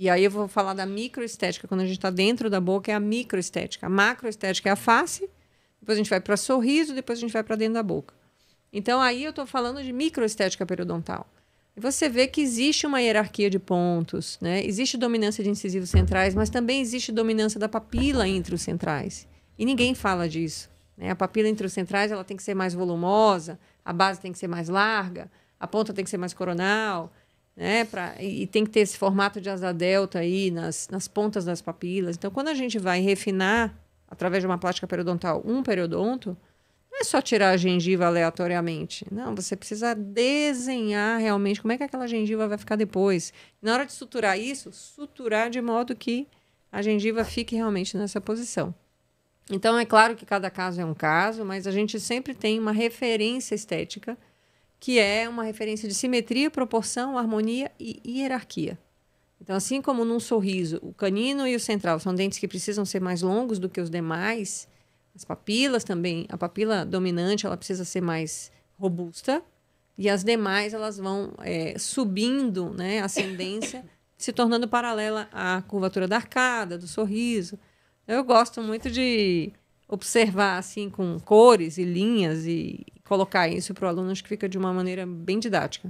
E aí eu vou falar da microestética, quando a gente está dentro da boca, é a microestética. A macroestética é a face, depois a gente vai para sorriso, depois a gente vai para dentro da boca. Então aí eu estou falando de microestética periodontal. E você vê que existe uma hierarquia de pontos, né? Existe dominância de incisivos centrais, mas também existe dominância da papila entre os centrais. E ninguém fala disso. Né? A papila entre os centrais ela tem que ser mais volumosa, a base tem que ser mais larga, a ponta tem que ser mais coronal. Né, pra, e tem que ter esse formato de asa delta aí nas, nas pontas das papilas. Então, quando a gente vai refinar através de uma plástica periodontal um periodonto, não é só tirar a gengiva aleatoriamente. Não, você precisa desenhar realmente como é que aquela gengiva vai ficar depois. Na hora de suturar isso, suturar de modo que a gengiva fique realmente nessa posição. Então, é claro que cada caso é um caso, mas a gente sempre tem uma referência estética que é uma referência de simetria, proporção, harmonia e hierarquia. Então, assim como num sorriso, o canino e o central são dentes que precisam ser mais longos do que os demais, as papilas também, a papila dominante, ela precisa ser mais robusta, e as demais elas vão é, subindo, né, ascendência, se tornando paralela à curvatura da arcada, do sorriso. Eu gosto muito de observar assim com cores e linhas e colocar isso para o aluno, acho que fica de uma maneira bem didática.